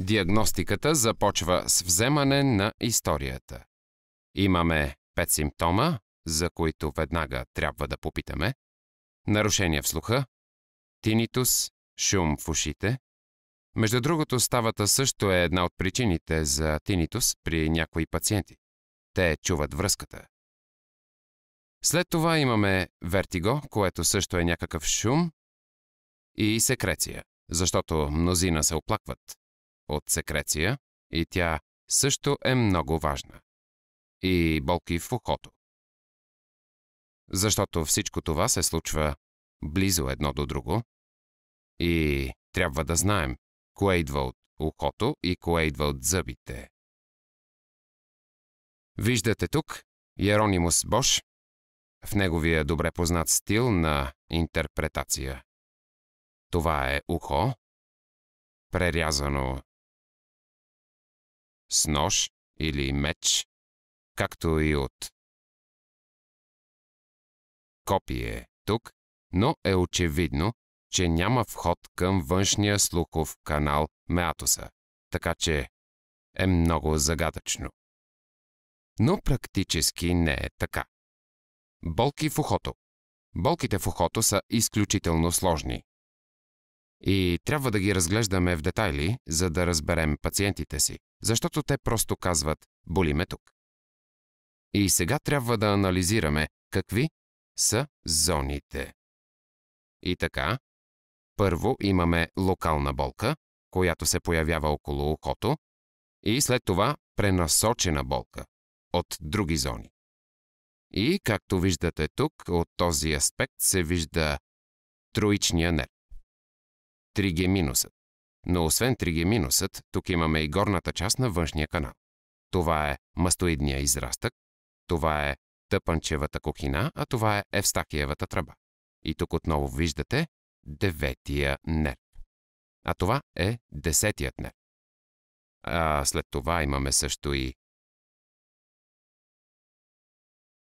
Диагностиката започва с вземане на историята. Имаме пет симптома, за които веднага трябва да попитаме. Нарушения в слуха, тинитус, шум в ушите. Между другото, ставата също е една от причините за тинитус при някои пациенти. Те чуват връзката. След това имаме вертиго, което също е някакъв шум, и секреция, защото мнозина се оплакват, от секреция и тя също е много важна. И болки в ухото. Защото всичко това се случва близо едно до друго и трябва да знаем кое идва от ухото и кое идва от зъбите. Виждате тук Еронимус Бош в неговия добре познат стил на интерпретация. Това е ухо, прерязано с нож или меч, както и от копие тук, но е очевидно, че няма вход към външния слухов канал Меатоса, така че е много загадъчно. Но практически не е така. Болки в ухото. Болките в ухото са изключително сложни. И трябва да ги разглеждаме в детайли, за да разберем пациентите си защото те просто казват «болиме тук». И сега трябва да анализираме какви са зоните. И така, първо имаме локална болка, която се появява около окото, и след това пренасочена болка от други зони. И, както виждате тук, от този аспект се вижда троичния нерв. Тригеминусът. Но освен тригеминусът, тук имаме и горната част на външния канал. Това е мастоидния израстък, това е тъпанчевата кокина, а това е евстакиевата тръба. И тук отново виждате деветия нерв. А това е десетият нерв. А след това имаме също и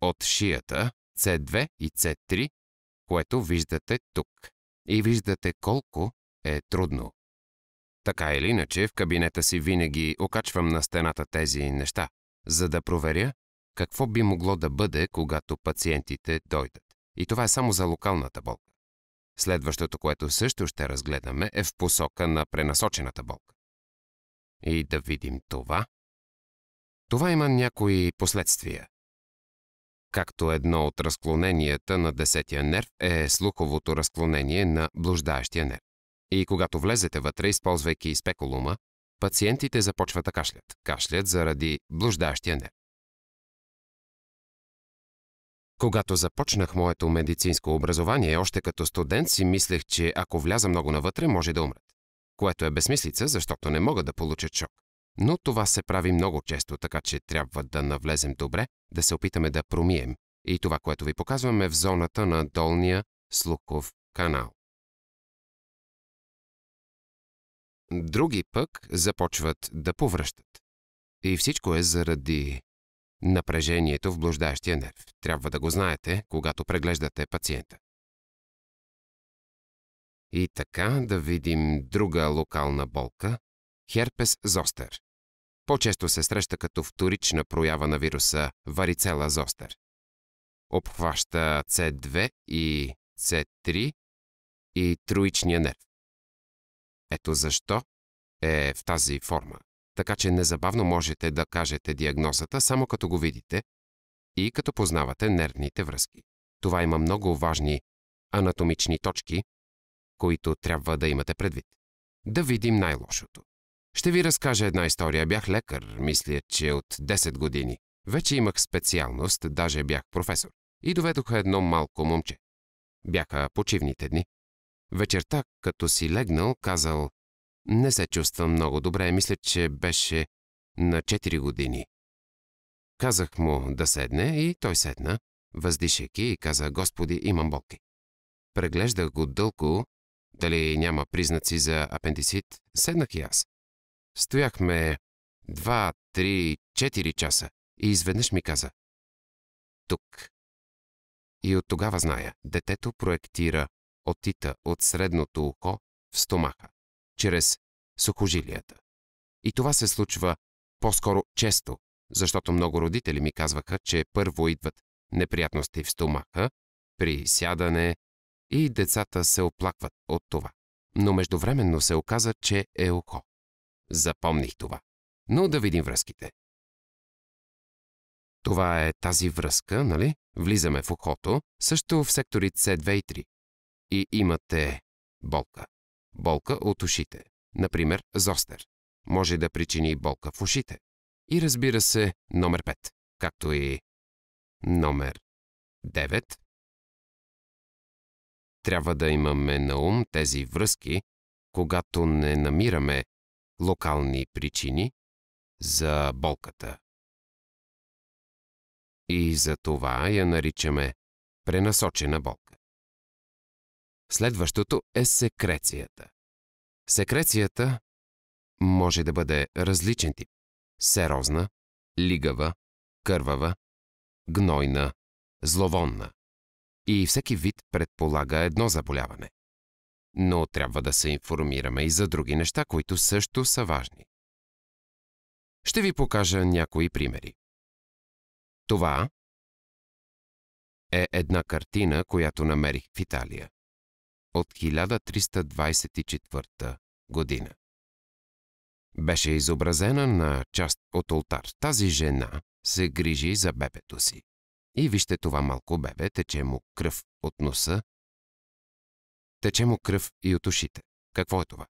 от шията C2 и C3, което виждате тук. И виждате колко е трудно така или иначе, в кабинета си винаги окачвам на стената тези неща, за да проверя какво би могло да бъде, когато пациентите дойдат. И това е само за локалната болка. Следващото, което също ще разгледаме, е в посока на пренасочената болка. И да видим това. Това има някои последствия. Както едно от разклоненията на десетия нерв е слуховото разклонение на блуждаещия нерв. И когато влезете вътре, използвайки спекулума, пациентите започват да кашлят. Кашлят заради блуждащия нерв. Когато започнах моето медицинско образование, още като студент си мислех, че ако вляза много навътре, може да умрат. Което е безмислица, защото не мога да получат шок. Но това се прави много често, така че трябва да навлезем добре, да се опитаме да промием. И това, което ви показваме е в зоната на долния слухов канал. Други пък започват да повръщат. И всичко е заради напрежението в блуждаещия нерв. Трябва да го знаете, когато преглеждате пациента. И така да видим друга локална болка – херпес зостер. По-често се среща като вторична проява на вируса варицела зостер. Обхваща C2 и C3 и троичния нерв. Ето защо е в тази форма. Така че незабавно можете да кажете диагнозата само като го видите и като познавате нервните връзки. Това има много важни анатомични точки, които трябва да имате предвид. Да видим най-лошото. Ще ви разкажа една история. Бях лекар, мисля, че от 10 години. Вече имах специалност, даже бях професор. И доведоха едно малко момче. Бяха почивните дни. Вечерта, като си легнал, казал «Не се чувствам много добре, мисля, че беше на 4 години». Казах му да седне и той седна, въздишайки и каза «Господи, имам болки». Преглеждах го дълго, дали няма признаци за апендицит, седнах и аз. Стояхме 2, 3, 4 часа и изведнъж ми каза «Тук». И от тогава зная, детето проектира отита от средното ухо в стомаха, чрез сухожилията. И това се случва по-скоро често, защото много родители ми казваха, че първо идват неприятности в стомаха, при сядане и децата се оплакват от това. Но междувременно се оказа, че е ухо. Запомних това. Но да видим връзките. Това е тази връзка, нали? Влизаме в ухото, също в сектори C2 и 3 и имате болка. Болка от ушите. Например, зостер. Може да причини болка в ушите. И разбира се, номер 5, както и номер 9. Трябва да имаме на ум тези връзки, когато не намираме локални причини за болката. И за това я наричаме пренасочена болка. Следващото е секрецията. Секрецията може да бъде различен тип – серозна, лигава, кървава, гнойна, зловонна. И всеки вид предполага едно заболяване. Но трябва да се информираме и за други неща, които също са важни. Ще ви покажа някои примери. Това е една картина, която намерих в Италия от 1324 година. Беше изобразена на част от ултар. Тази жена се грижи за бебето си. И вижте това малко бебе, тече му кръв от носа, тече му кръв и от ушите. Какво е това?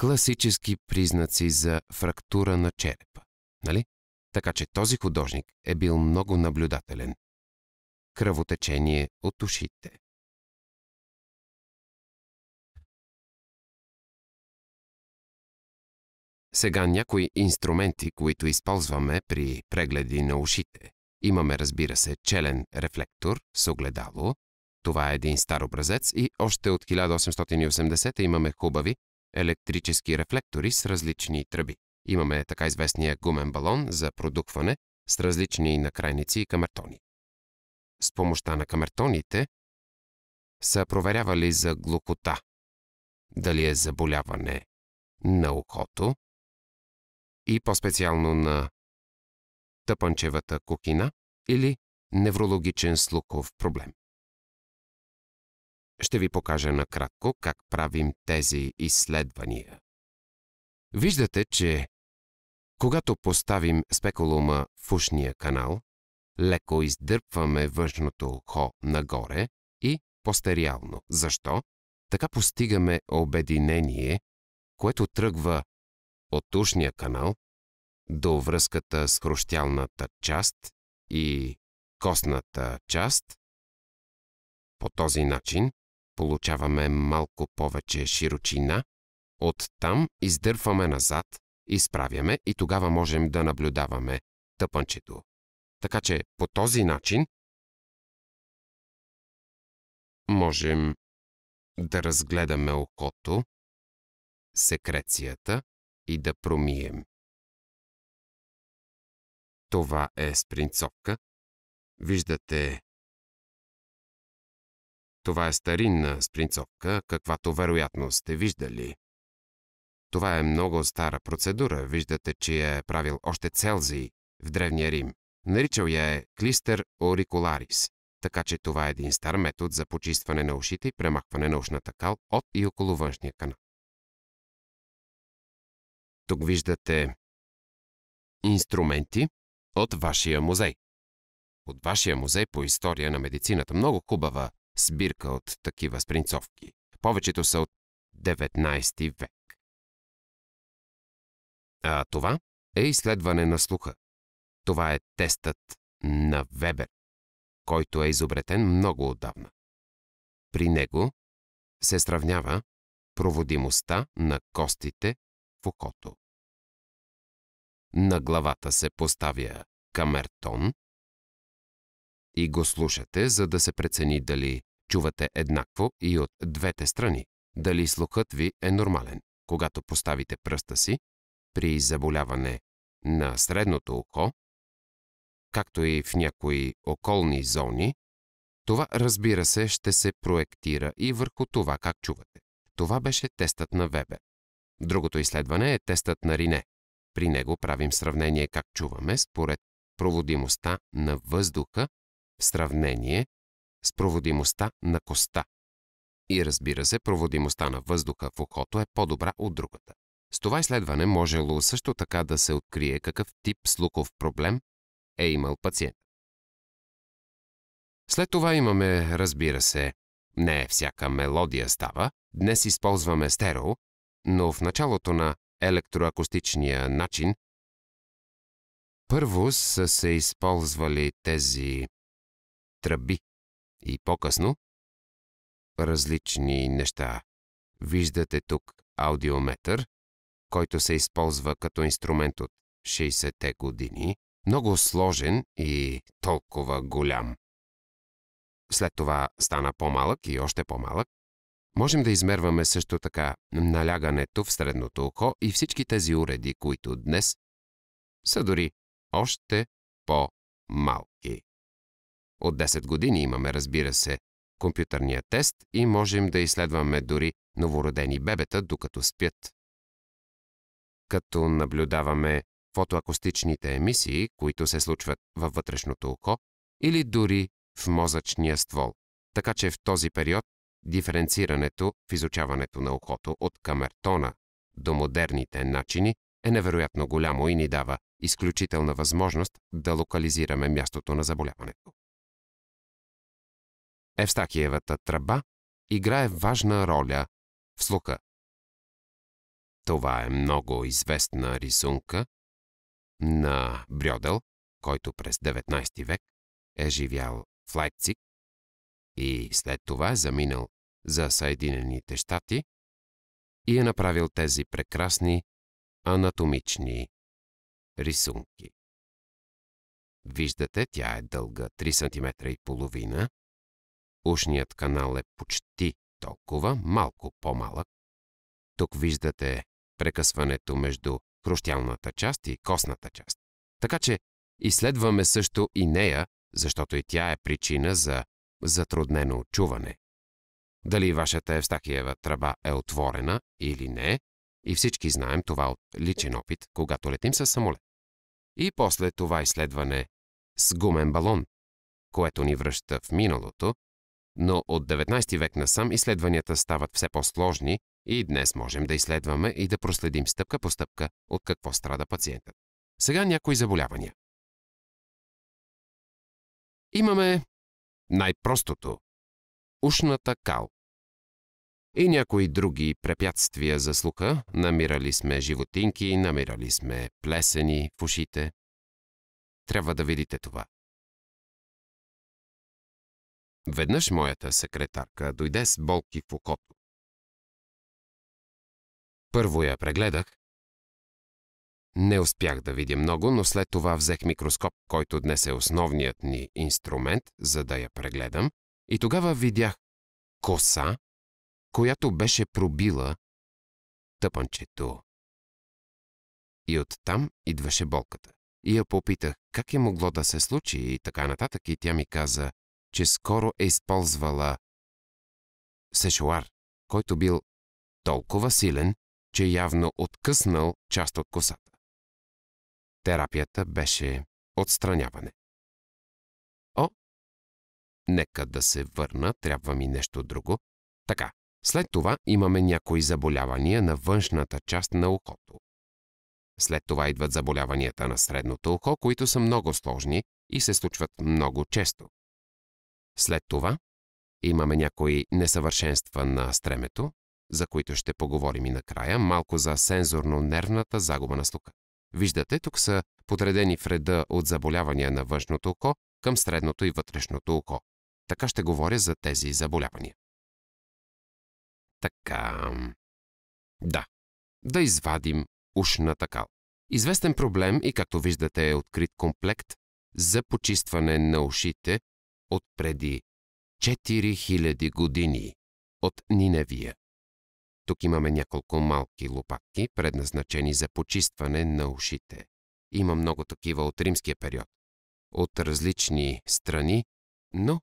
Класически признаци за фрактура на черепа, нали? Така че този художник е бил много наблюдателен. Кръвотечение от ушите. Сега някои инструменти, които използваме при прегледи на ушите. Имаме, разбира се, челен рефлектор с огледало. Това е един стар образец и още от 1880 имаме хубави електрически рефлектори с различни тръби. Имаме така известния гумен балон за продукване с различни накрайници и камертони. С помощта на камертоните са проверявали за глухота, дали е заболяване на ухото и по-специално на тъпанчевата кокина или неврологичен слухов проблем. Ще ви покажа накратко как правим тези изследвания. Виждате, че когато поставим спекулума в ушния канал, леко издърпваме външното ухо нагоре и постериално. Защо? Така постигаме обединение, което тръгва от ушния канал до връзката с хрущялната част и костната част. По този начин получаваме малко повече широчина, оттам издърпваме назад, изправяме и тогава можем да наблюдаваме тъпънчето. Така че по този начин можем да разгледаме окото, секрецията, и да промием. Това е спринцовка. Виждате, това е старинна спринцовка, каквато вероятно сте виждали. Това е много стара процедура. Виждате, че я е правил още Целзий в Древния Рим. Наричал я е клистер орикуларис, така че това е един стар метод за почистване на ушите и премахване на ушната кал от и около външния канал. Тук виждате инструменти от вашия музей. От вашия музей по история на медицината. Много хубава сбирка от такива спринцовки. Повечето са от 19 век. А това е изследване на слуха. Това е тестът на Вебер, който е изобретен много отдавна. При него се сравнява проводимостта на костите окото. На главата се поставя камертон и го слушате, за да се прецени дали чувате еднакво и от двете страни, дали слухът ви е нормален. Когато поставите пръста си при заболяване на средното око, както и в някои околни зони, това разбира се ще се проектира и върху това как чувате. Това беше тестът на Вебер. Другото изследване е тестът на Рине. При него правим сравнение как чуваме според проводимостта на въздуха в сравнение с проводимостта на коста. И разбира се, проводимостта на въздуха в ухото е по-добра от другата. С това изследване можело също така да се открие какъв тип слухов проблем е имал пациент. След това имаме, разбира се, не всяка мелодия става. Днес използваме стерео, но в началото на електроакустичния начин първо са се използвали тези тръби и по-късно различни неща. Виждате тук аудиометър, който се използва като инструмент от 60-те години, много сложен и толкова голям. След това стана по-малък и още по-малък, Можем да измерваме също така налягането в средното око и всички тези уреди, които днес са дори още по-малки. От 10 години имаме, разбира се, компютърния тест и можем да изследваме дори новородени бебета, докато спят. Като наблюдаваме фотоакустичните емисии, които се случват във вътрешното око или дори в мозъчния ствол. Така че в този период Диференцирането в изучаването на окото от Камертона до модерните начини е невероятно голямо и ни дава изключителна възможност да локализираме мястото на заболяването. Евстахиевата тръба играе важна роля в слуха. Това е много известна рисунка на Брьодел, който през 19 век е живял в Лайпциг и след това е заминал за Съединените щати и е направил тези прекрасни анатомични рисунки. Виждате, тя е дълга 3 см и половина. Ушният канал е почти толкова, малко по-малък. Тук виждате прекъсването между хрущялната част и костната част. Така че изследваме също и нея, защото и тя е причина за затруднено чуване дали вашата Евстакиева тръба е отворена или не, и всички знаем това от личен опит, когато летим с самолет. И после това изследване с гумен балон, което ни връща в миналото, но от 19 век насам изследванията стават все по-сложни и днес можем да изследваме и да проследим стъпка по стъпка от какво страда пациентът. Сега някои заболявания. Имаме най-простото – ушната кал и някои други препятствия за слуха, намирали сме животинки, намирали сме плесени в ушите. Трябва да видите това. Веднъж моята секретарка дойде с болки в окото. Първо я прегледах. Не успях да видя много, но след това взех микроскоп, който днес е основният ни инструмент, за да я прегледам, и тогава видях коса която беше пробила тъпанчето. И оттам идваше болката. И я попитах как е могло да се случи и така нататък и тя ми каза, че скоро е използвала сешуар, който бил толкова силен, че явно откъснал част от косата. Терапията беше отстраняване. О, нека да се върна, трябва ми нещо друго. Така, след това имаме някои заболявания на външната част на окото. След това идват заболяванията на средното око, които са много сложни и се случват много често. След това имаме някои несъвършенства на стремето, за които ще поговорим и накрая малко за сензорно-нервната загуба на слуха. Виждате, тук са подредени в реда от заболявания на външното око към средното и вътрешното око. Така ще говоря за тези заболявания. Така. Да. Да извадим ушната кал. Известен проблем и както виждате е открит комплект за почистване на ушите от преди 4000 години от Ниневия. Тук имаме няколко малки лопатки, предназначени за почистване на ушите. Има много такива от римския период, от различни страни, но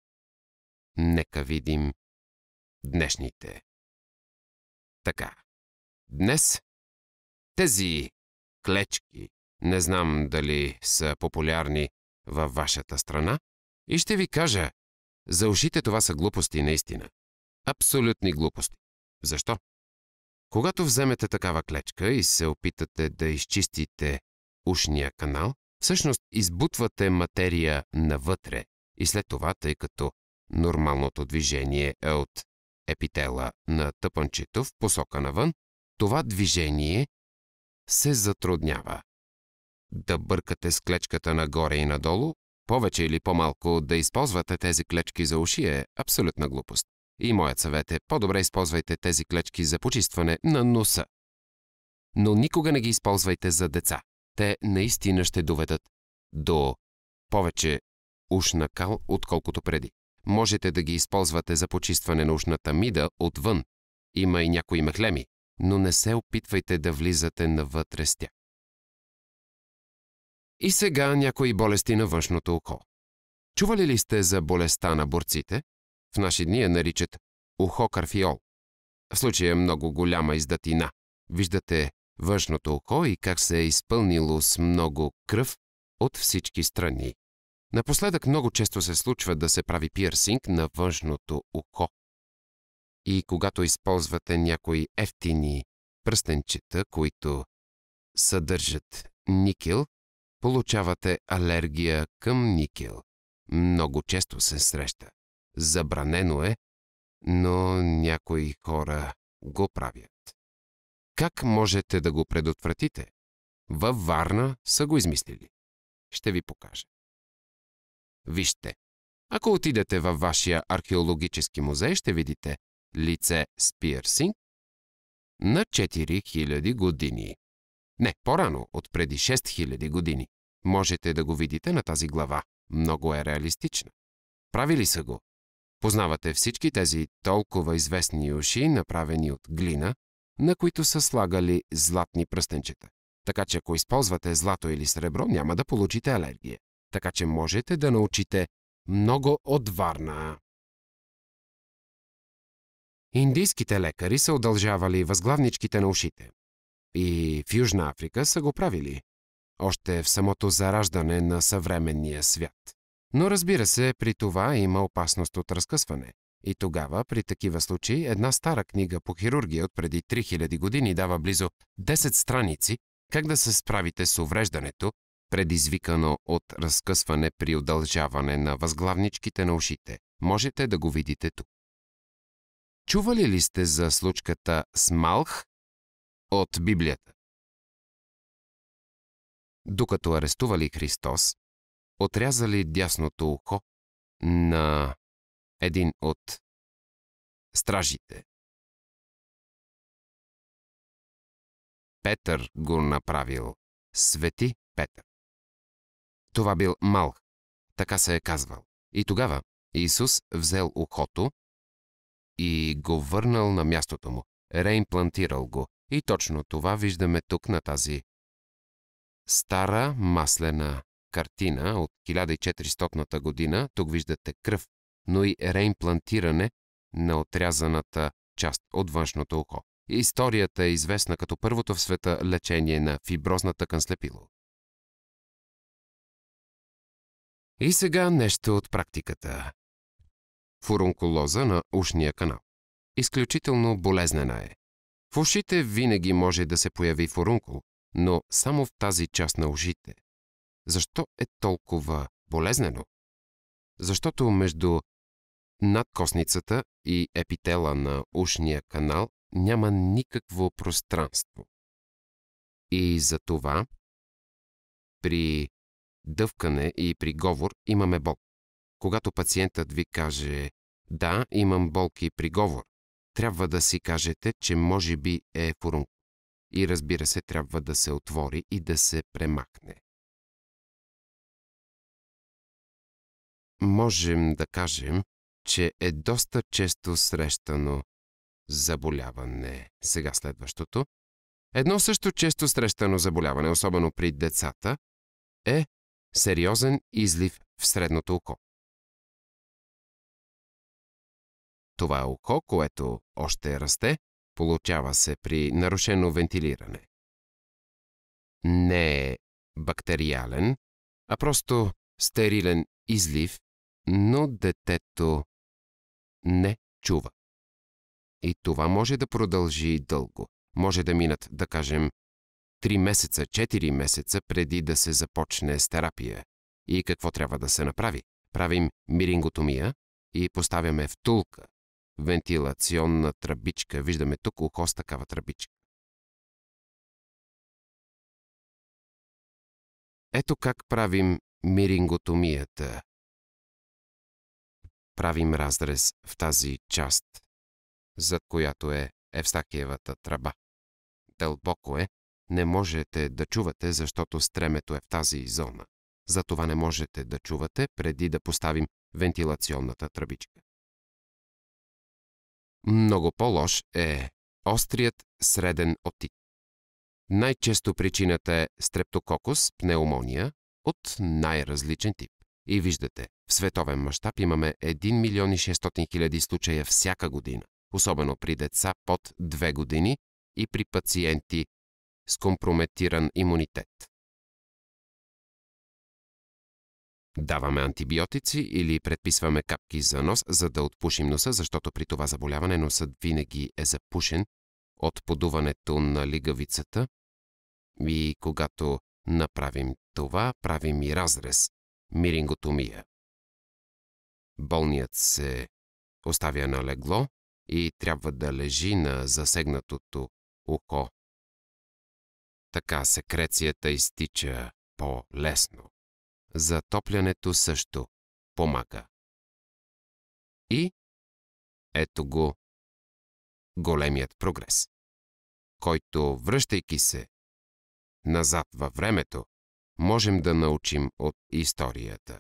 нека видим днешните така. Днес тези клечки, не знам дали са популярни във вашата страна, и ще ви кажа, за ушите това са глупости наистина. Абсолютни глупости. Защо? Когато вземете такава клечка и се опитате да изчистите ушния канал, всъщност избутвате материя навътре и след това, тъй като нормалното движение е от епитела на тъпанчето в посока навън, това движение се затруднява. Да бъркате с клечката нагоре и надолу, повече или по-малко да използвате тези клечки за уши е абсолютна глупост. И моят съвет е по-добре използвайте тези клечки за почистване на носа. Но никога не ги използвайте за деца. Те наистина ще доведат до повече ушна кал, отколкото преди. Можете да ги използвате за почистване на ушната мида отвън. Има и някои мехлеми, но не се опитвайте да влизате навътре с тях. И сега някои болести на външното око. Чували ли сте за болестта на борците? В наши дни я наричат ухо карфиол. В случая е много голяма издатина. Виждате външното око и как се е изпълнило с много кръв от всички страни. Напоследък много често се случва да се прави пирсинг на външното око. И когато използвате някои ефтини пръстенчета, които съдържат никел, получавате алергия към никел. Много често се среща. Забранено е, но някои хора го правят. Как можете да го предотвратите? Във Варна са го измислили. Ще ви покажа. Вижте, ако отидете във вашия археологически музей, ще видите лице с пирсинг на 4000 години. Не, по-рано, от преди 6000 години. Можете да го видите на тази глава. Много е реалистична. Правили са го. Познавате всички тези толкова известни уши, направени от глина, на които са слагали златни пръстенчета. Така че ако използвате злато или сребро, няма да получите алергия така че можете да научите много от Варна. Индийските лекари са удължавали възглавничките на ушите. И в Южна Африка са го правили, още в самото зараждане на съвременния свят. Но разбира се, при това има опасност от разкъсване. И тогава, при такива случаи, една стара книга по хирургия от преди 3000 години дава близо 10 страници как да се справите с увреждането предизвикано от разкъсване при удължаване на възглавничките на ушите. Можете да го видите тук. Чували ли сте за случката с Малх от Библията? Докато арестували Христос, отрязали дясното ухо на един от стражите. Петър го направил. Свети Петър. Това бил Малх. Така се е казвал. И тогава Исус взел ухото и го върнал на мястото му, реимплантирал го. И точно това виждаме тук на тази стара маслена картина от 1400 година. Тук виждате кръв, но и реимплантиране на отрязаната част от външното око. Историята е известна като първото в света лечение на фиброзната кънслепило. И сега нещо от практиката. Фурункулоза на ушния канал. Изключително болезнена е. В ушите винаги може да се появи фурункул, но само в тази част на ушите. Защо е толкова болезнено? Защото между надкосницата и епитела на ушния канал няма никакво пространство. И за това при дъвкане и приговор имаме Бог. Когато пациентът ви каже «Да, имам болки и приговор», трябва да си кажете, че може би е фурунк. И разбира се, трябва да се отвори и да се премахне. Можем да кажем, че е доста често срещано заболяване. Сега следващото. Едно също често срещано заболяване, особено при децата, е сериозен излив в средното око. Това е око, което още расте, получава се при нарушено вентилиране. Не е бактериален, а просто стерилен излив, но детето не чува. И това може да продължи дълго. Може да минат, да кажем, 3 месеца, 4 месеца преди да се започне с терапия. И какво трябва да се направи? Правим миринготомия и поставяме втулка, вентилационна тръбичка. Виждаме тук ухо с такава тръбичка. Ето как правим миринготомията. Правим разрез в тази част, зад която е Евстакиевата тръба. Дълбоко е, не можете да чувате, защото стремето е в тази зона. Затова не можете да чувате преди да поставим вентилационната тръбичка. Много по-лош е острият среден отит. Най-често причината е стрептококус, пневмония от най-различен тип. И виждате, в световен мащаб имаме 1 милион и 600 хиляди случая всяка година, особено при деца под 2 години и при пациенти с компрометиран имунитет. Даваме антибиотици или предписваме капки за нос, за да отпушим носа, защото при това заболяване носът винаги е запушен от подуването на лигавицата. И когато направим това, правим и разрез – миринготомия. Болният се оставя на легло и трябва да лежи на засегнатото ухо така секрецията изтича по-лесно. Затоплянето също помага. И ето го големият прогрес, който, връщайки се назад във времето, можем да научим от историята.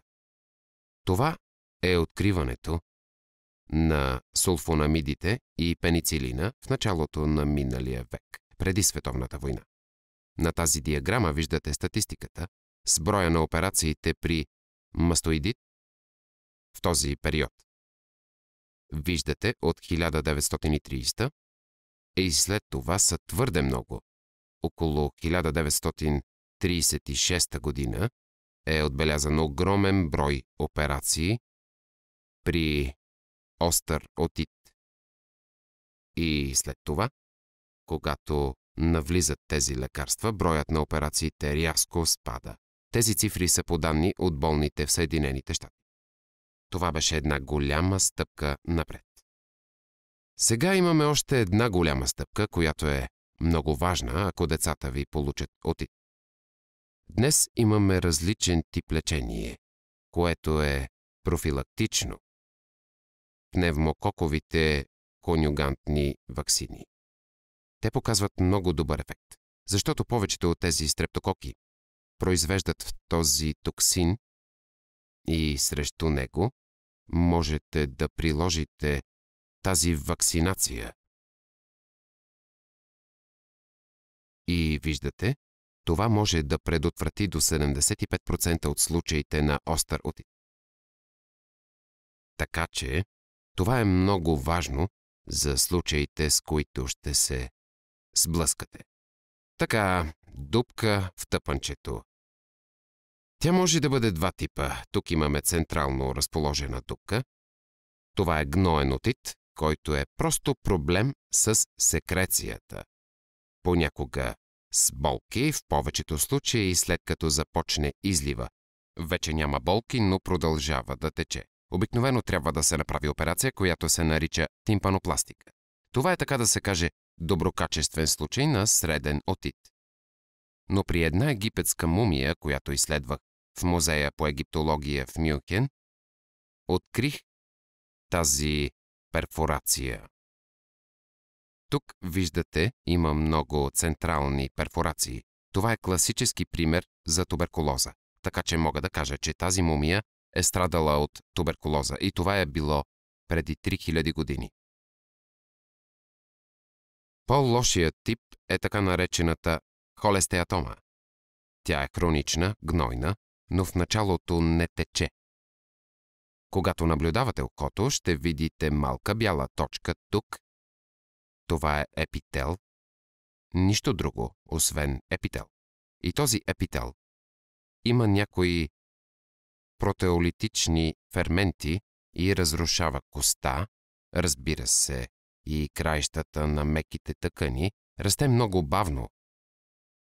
Това е откриването на сулфонамидите и пеницилина в началото на миналия век, преди Световната война. На тази диаграма виждате статистиката с броя на операциите при мастоидит в този период. Виждате от 1930 и след това са твърде много. Около 1936 година е отбелязан огромен брой операции при остър отит. И след това, когато навлизат тези лекарства, броят на операциите рязко спада. Тези цифри са по данни от болните в Съединените щати. Това беше една голяма стъпка напред. Сега имаме още една голяма стъпка, която е много важна, ако децата ви получат отит. Днес имаме различен тип лечение, което е профилактично. Пневмококовите конюгантни ваксини. Те показват много добър ефект, защото повечето от тези стрептококи произвеждат в този токсин и срещу него можете да приложите тази вакцинация. И виждате, това може да предотврати до 75% от случаите на остър отит. Така че, това е много важно за случаите, с които ще се сблъскате. Така, дупка в тъпанчето. Тя може да бъде два типа. Тук имаме централно разположена дупка. Това е гноен отит, който е просто проблем с секрецията. Понякога с болки, в повечето случаи след като започне излива. Вече няма болки, но продължава да тече. Обикновено трябва да се направи операция, която се нарича тимпанопластика. Това е така да се каже доброкачествен случай на среден отит. Но при една египетска мумия, която изследвах в музея по египтология в Мюнхен, открих тази перфорация. Тук виждате, има много централни перфорации. Това е класически пример за туберкулоза. Така че мога да кажа, че тази мумия е страдала от туберкулоза и това е било преди 3000 години по лошият тип е така наречената холестеатома. Тя е хронична, гнойна, но в началото не тече. Когато наблюдавате окото, ще видите малка бяла точка тук. Това е епител. Нищо друго, освен епител. И този епител има някои протеолитични ферменти и разрушава коста, разбира се, и краищата на меките тъкани расте много бавно,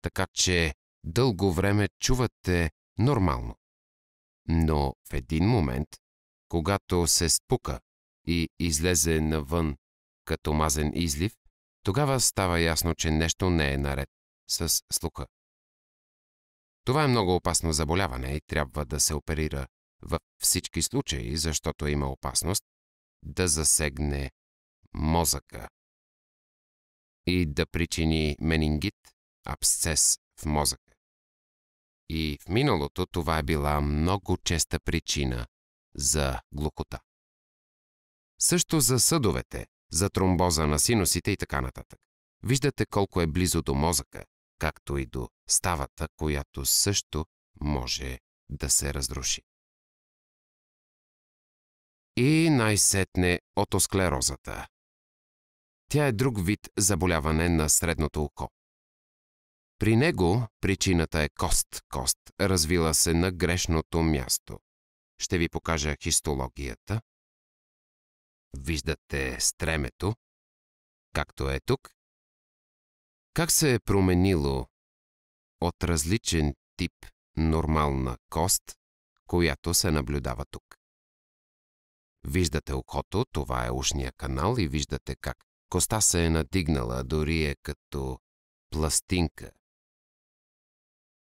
така че дълго време чувате нормално. Но в един момент, когато се спука и излезе навън като мазен излив, тогава става ясно, че нещо не е наред с слуха. Това е много опасно заболяване и трябва да се оперира във всички случаи, защото има опасност да засегне мозъка и да причини менингит, абсцес в мозъка. И в миналото това е била много честа причина за глухота. Също за съдовете, за тромбоза на синусите и така нататък. Виждате колко е близо до мозъка, както и до ставата, която също може да се разруши. И най-сетне отосклерозата, тя е друг вид заболяване на средното око. При него причината е кост-кост, развила се на грешното място. Ще ви покажа хистологията. Виждате стремето, както е тук. Как се е променило от различен тип нормална кост, която се наблюдава тук. Виждате окото, това е ушния канал и виждате как Коста се е надигнала, дори е като пластинка.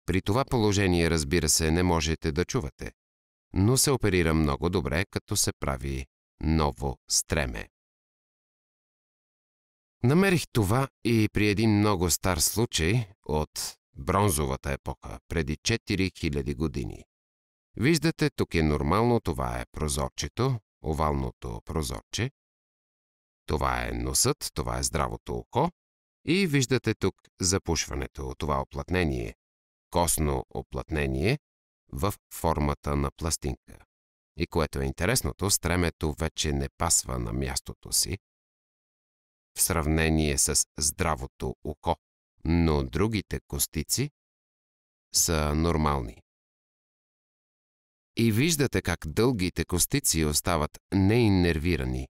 При това положение, разбира се, не можете да чувате, но се оперира много добре, като се прави ново стреме. Намерих това и при един много стар случай от бронзовата епоха, преди 4000 години. Виждате, тук е нормално, това е прозорчето, овалното прозорче, това е носът, това е здравото око и виждате тук запушването, това оплътнение, косно оплътнение в формата на пластинка. И което е интересното, стремето вече не пасва на мястото си в сравнение с здравото око, но другите костици са нормални. И виждате как дългите костици остават неиннервирани,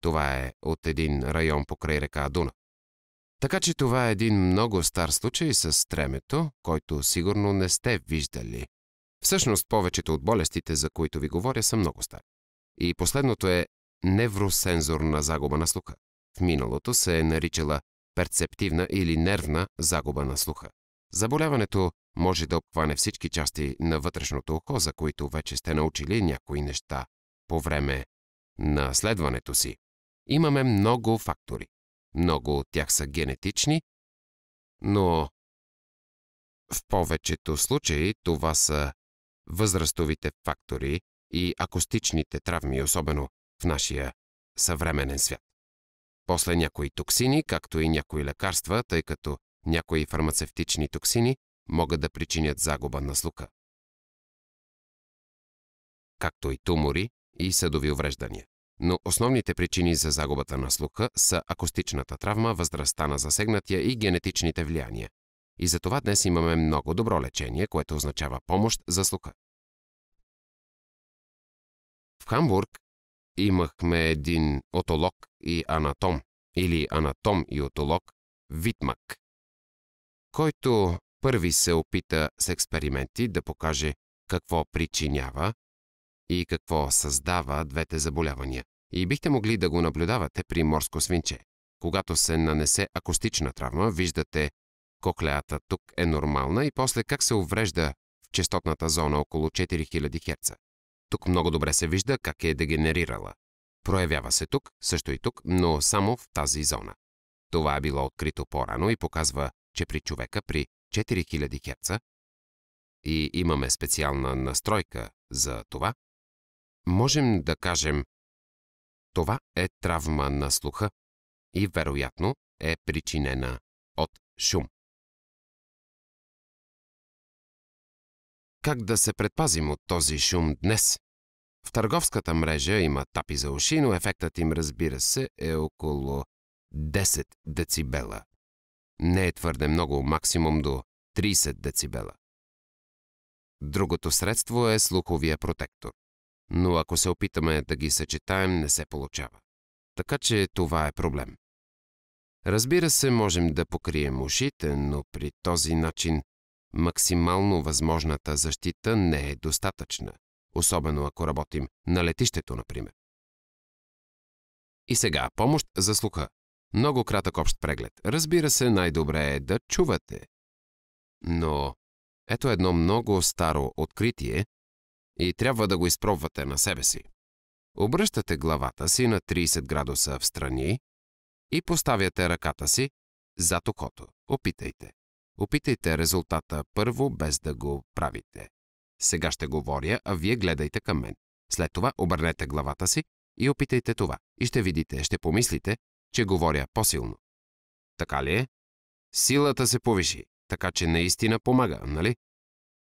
това е от един район покрай река Дуна. Така че това е един много стар случай с тремето, който сигурно не сте виждали. Всъщност повечето от болестите, за които ви говоря, са много стари. И последното е невросензорна загуба на слуха. В миналото се е наричала перцептивна или нервна загуба на слуха. Заболяването може да обхване всички части на вътрешното око, за които вече сте научили някои неща по време на следването си. Имаме много фактори. Много от тях са генетични, но в повечето случаи това са възрастовите фактори и акустичните травми, особено в нашия съвременен свят. После някои токсини, както и някои лекарства, тъй като някои фармацевтични токсини могат да причинят загуба на слука. Както и тумори и съдови увреждания. Но основните причини за загубата на слуха са акустичната травма, възрастта на засегнатия и генетичните влияния. И за това днес имаме много добро лечение, което означава помощ за слуха. В Хамбург имахме един отолог и анатом, или анатом и отолог, Витмак, който първи се опита с експерименти да покаже какво причинява и какво създава двете заболявания и бихте могли да го наблюдавате при морско свинче. Когато се нанесе акустична травма, виждате коклеята тук е нормална и после как се уврежда в частотната зона около 4000 Хц. Тук много добре се вижда как е дегенерирала. Проявява се тук, също и тук, но само в тази зона. Това е било открито по-рано и показва, че при човека при 4000 Хц и имаме специална настройка за това, можем да кажем това е травма на слуха и вероятно е причинена от шум. Как да се предпазим от този шум днес? В търговската мрежа има тапи за уши, но ефектът им, разбира се, е около 10 децибела. Не е твърде много, максимум до 30 децибела. Другото средство е слуховия протектор но ако се опитаме да ги съчетаем, не се получава. Така че това е проблем. Разбира се, можем да покрием ушите, но при този начин максимално възможната защита не е достатъчна, особено ако работим на летището, например. И сега, помощ за слуха. Много кратък общ преглед. Разбира се, най-добре е да чувате. Но ето едно много старо откритие, и трябва да го изпробвате на себе си. Обръщате главата си на 30 градуса в страни и поставяте ръката си зад окото. Опитайте. Опитайте резултата първо, без да го правите. Сега ще говоря, а вие гледайте към мен. След това обърнете главата си и опитайте това. И ще видите, ще помислите, че говоря по-силно. Така ли е? Силата се повиши, така че наистина помага, нали?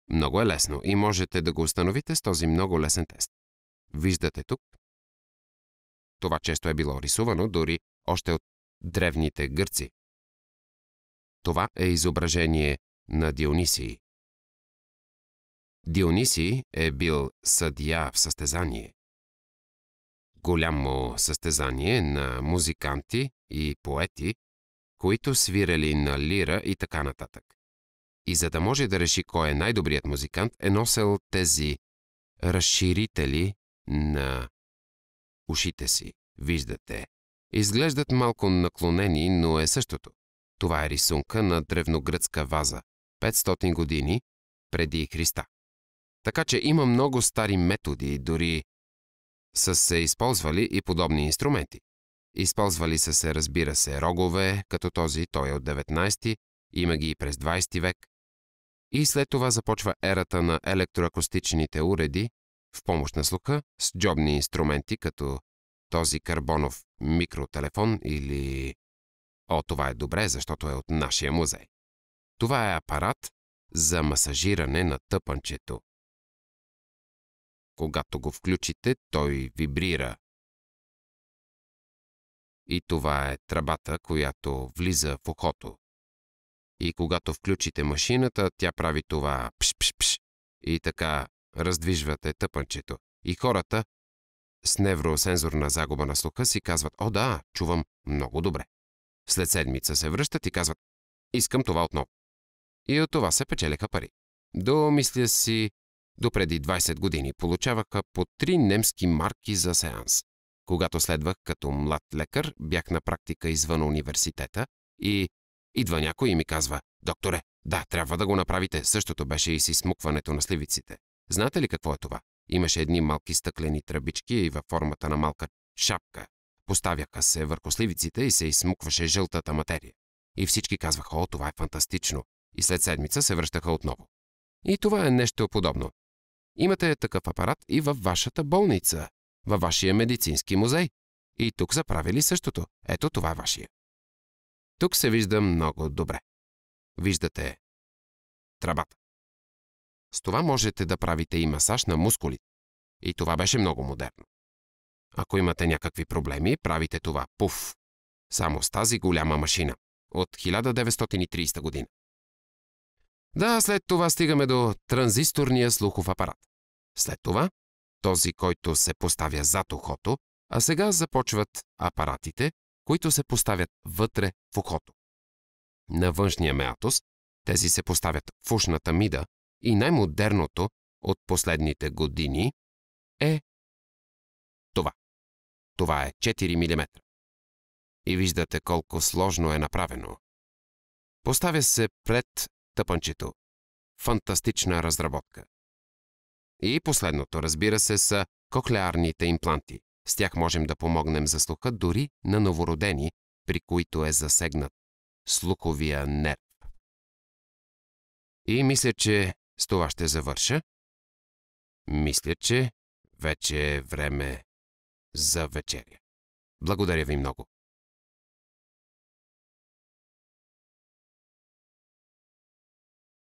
Много е лесно и можете да го установите с този много лесен тест. Виждате тук. Това често е било рисувано дори още от древните гърци. Това е изображение на Дионисий. Дионисий е бил съдия в състезание. Голямо състезание на музиканти и поети, които свирели на лира и така нататък и за да може да реши кой е най-добрият музикант, е носел тези разширители на ушите си. Виждате, изглеждат малко наклонени, но е същото. Това е рисунка на древногръцка ваза, 500 години преди Христа. Така че има много стари методи, дори са се използвали и подобни инструменти. Използвали са се, разбира се, рогове, като този, той е от 19, има ги и през 20 век, и след това започва ерата на електроакустичните уреди в помощ на слуха с джобни инструменти, като този карбонов микротелефон или... О, това е добре, защото е от нашия музей. Това е апарат за масажиране на тъпанчето. Когато го включите, той вибрира. И това е трабата, която влиза в ухото. И когато включите машината, тя прави това пш-пш-пш и така раздвижвате тъпанчето. И хората с невросензорна загуба на слуха си казват «О да, чувам много добре». След седмица се връщат и казват «Искам това отново». И от това се печелеха пари. До, мисля си, до преди 20 години получаваха по 3 немски марки за сеанс. Когато следвах като млад лекар, бях на практика извън университета и Идва някой и ми казва, докторе, да, трябва да го направите. Същото беше и с измукването на сливиците. Знаете ли какво е това? Имаше едни малки стъклени тръбички и във формата на малка шапка. Поставяха се върху сливиците и се изсмукваше жълтата материя. И всички казваха, о, това е фантастично. И след седмица се връщаха отново. И това е нещо подобно. Имате такъв апарат и във вашата болница, във вашия медицински музей. И тук са правили същото. Ето това е вашия. Тук се вижда много добре. Виждате тръбата. С това можете да правите и масаж на мускулите. И това беше много модерно. Ако имате някакви проблеми, правите това пуф. Само с тази голяма машина. От 1930 година. Да, след това стигаме до транзисторния слухов апарат. След това този, който се поставя зад ухото, а сега започват апаратите, които се поставят вътре в ухото. На външния меатус тези се поставят в ушната мида и най-модерното от последните години е това. Това е 4 мм. И виждате колко сложно е направено. Поставя се пред тъпанчето. Фантастична разработка. И последното, разбира се, са коклеарните импланти. С тях можем да помогнем за слуха дори на новородени, при които е засегнат слуховия нерв. И мисля, че с това ще завърша. Мисля, че вече е време за вечеря. Благодаря ви много.